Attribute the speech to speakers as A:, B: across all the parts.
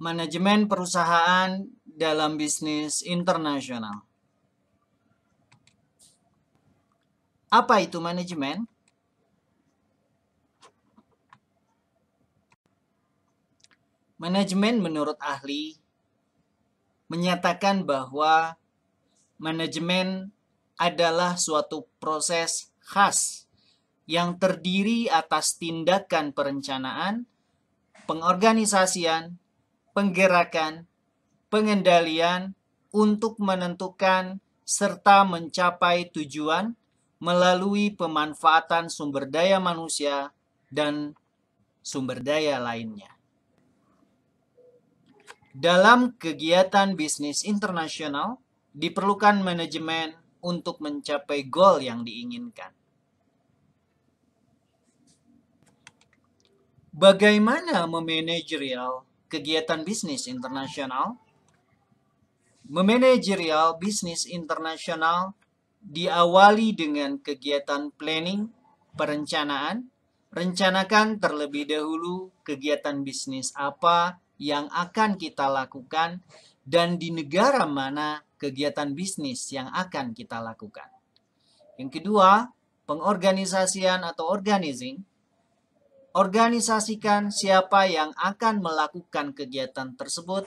A: manajemen perusahaan dalam bisnis internasional. Apa itu manajemen? Manajemen menurut ahli menyatakan bahwa manajemen adalah suatu proses khas yang terdiri atas tindakan perencanaan, pengorganisasian, penggerakan, pengendalian untuk menentukan serta mencapai tujuan melalui pemanfaatan sumber daya manusia dan sumber daya lainnya. Dalam kegiatan bisnis internasional, diperlukan manajemen untuk mencapai goal yang diinginkan. Bagaimana memanajerial kegiatan bisnis internasional, memanajerial bisnis internasional diawali dengan kegiatan planning, perencanaan, rencanakan terlebih dahulu kegiatan bisnis apa yang akan kita lakukan dan di negara mana kegiatan bisnis yang akan kita lakukan. Yang kedua, pengorganisasian atau organizing organisasikan siapa yang akan melakukan kegiatan tersebut,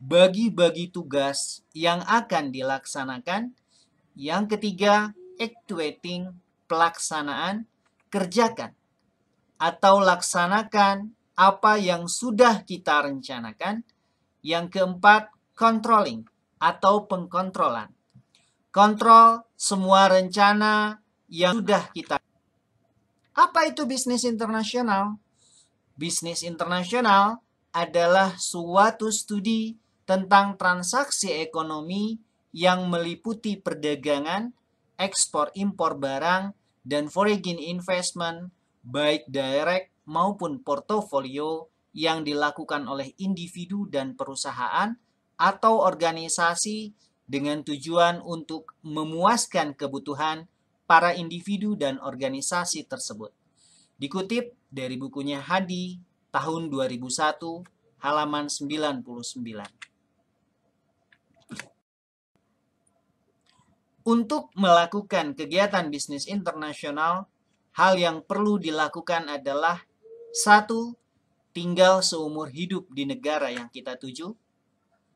A: bagi-bagi tugas yang akan dilaksanakan. Yang ketiga, actuating pelaksanaan, kerjakan atau laksanakan apa yang sudah kita rencanakan. Yang keempat, controlling atau pengkontrolan. Kontrol semua rencana yang sudah kita apa itu bisnis internasional? Bisnis internasional adalah suatu studi tentang transaksi ekonomi yang meliputi perdagangan, ekspor-impor barang, dan foreign investment, baik direct maupun portofolio yang dilakukan oleh individu dan perusahaan atau organisasi dengan tujuan untuk memuaskan kebutuhan para individu dan organisasi tersebut. Dikutip dari bukunya Hadi tahun 2001 halaman 99. Untuk melakukan kegiatan bisnis internasional, hal yang perlu dilakukan adalah satu, tinggal seumur hidup di negara yang kita tuju.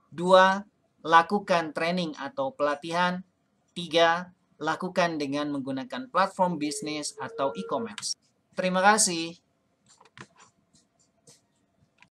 A: Dua, lakukan training atau pelatihan. Tiga, lakukan dengan menggunakan platform bisnis atau e-commerce. Terima kasih.